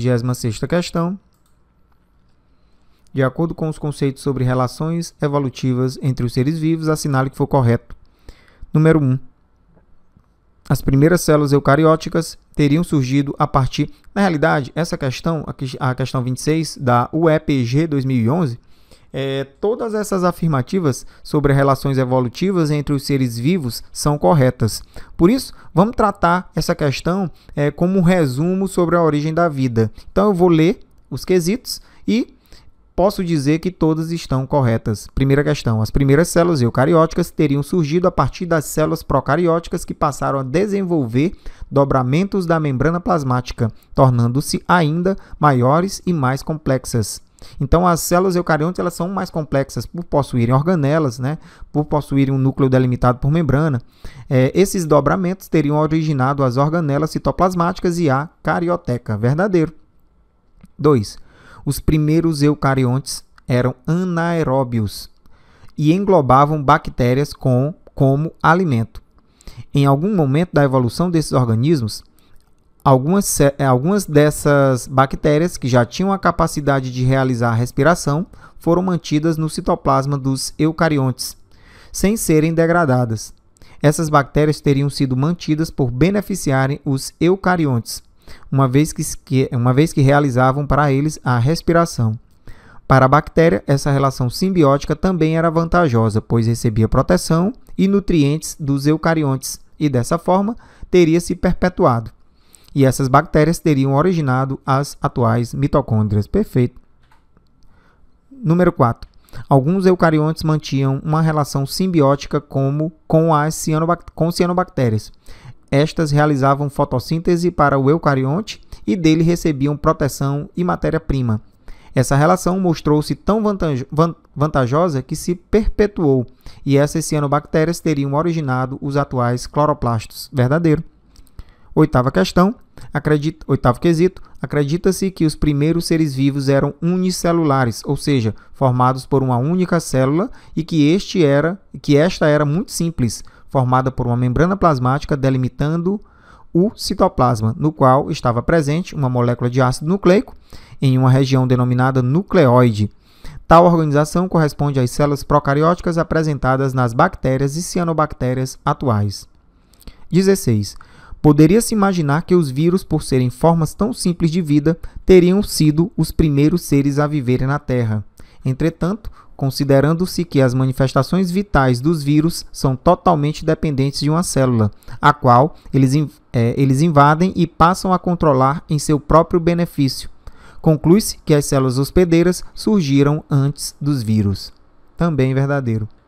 26 questão. De acordo com os conceitos sobre relações evolutivas entre os seres vivos, assinale que for correto. Número 1. As primeiras células eucarióticas teriam surgido a partir. Na realidade, essa questão, a questão 26 da UEPG 2011, é, todas essas afirmativas sobre relações evolutivas entre os seres vivos são corretas. Por isso, vamos tratar essa questão é, como um resumo sobre a origem da vida. Então, eu vou ler os quesitos e posso dizer que todas estão corretas. Primeira questão: as primeiras células eucarióticas teriam surgido a partir das células procarióticas que passaram a desenvolver dobramentos da membrana plasmática, tornando-se ainda maiores e mais complexas. Então, as células eucariontes elas são mais complexas por possuírem organelas, né? por possuírem um núcleo delimitado por membrana. É, esses dobramentos teriam originado as organelas citoplasmáticas e a carioteca. Verdadeiro. 2. Os primeiros eucariontes eram anaeróbios e englobavam bactérias com, como alimento. Em algum momento da evolução desses organismos, Algumas, é, algumas dessas bactérias, que já tinham a capacidade de realizar a respiração, foram mantidas no citoplasma dos eucariontes, sem serem degradadas. Essas bactérias teriam sido mantidas por beneficiarem os eucariontes, uma vez que, uma vez que realizavam para eles a respiração. Para a bactéria, essa relação simbiótica também era vantajosa, pois recebia proteção e nutrientes dos eucariontes, e dessa forma teria se perpetuado e essas bactérias teriam originado as atuais mitocôndrias. Perfeito. Número 4. Alguns eucariontes mantinham uma relação simbiótica como com as com cianobactérias. Estas realizavam fotossíntese para o eucarionte e dele recebiam proteção e matéria-prima. Essa relação mostrou-se tão vantajosa que se perpetuou, e essas cianobactérias teriam originado os atuais cloroplastos. Verdadeiro. Oitava questão. Acredita, oitavo quesito, acredita-se que os primeiros seres vivos eram unicelulares, ou seja, formados por uma única célula e que este era, que esta era muito simples, formada por uma membrana plasmática delimitando o citoplasma, no qual estava presente uma molécula de ácido nucleico em uma região denominada nucleóide. Tal organização corresponde às células procarióticas apresentadas nas bactérias e cianobactérias atuais. 16. Poderia-se imaginar que os vírus, por serem formas tão simples de vida, teriam sido os primeiros seres a viverem na Terra. Entretanto, considerando-se que as manifestações vitais dos vírus são totalmente dependentes de uma célula, a qual eles, é, eles invadem e passam a controlar em seu próprio benefício. Conclui-se que as células hospedeiras surgiram antes dos vírus. Também verdadeiro.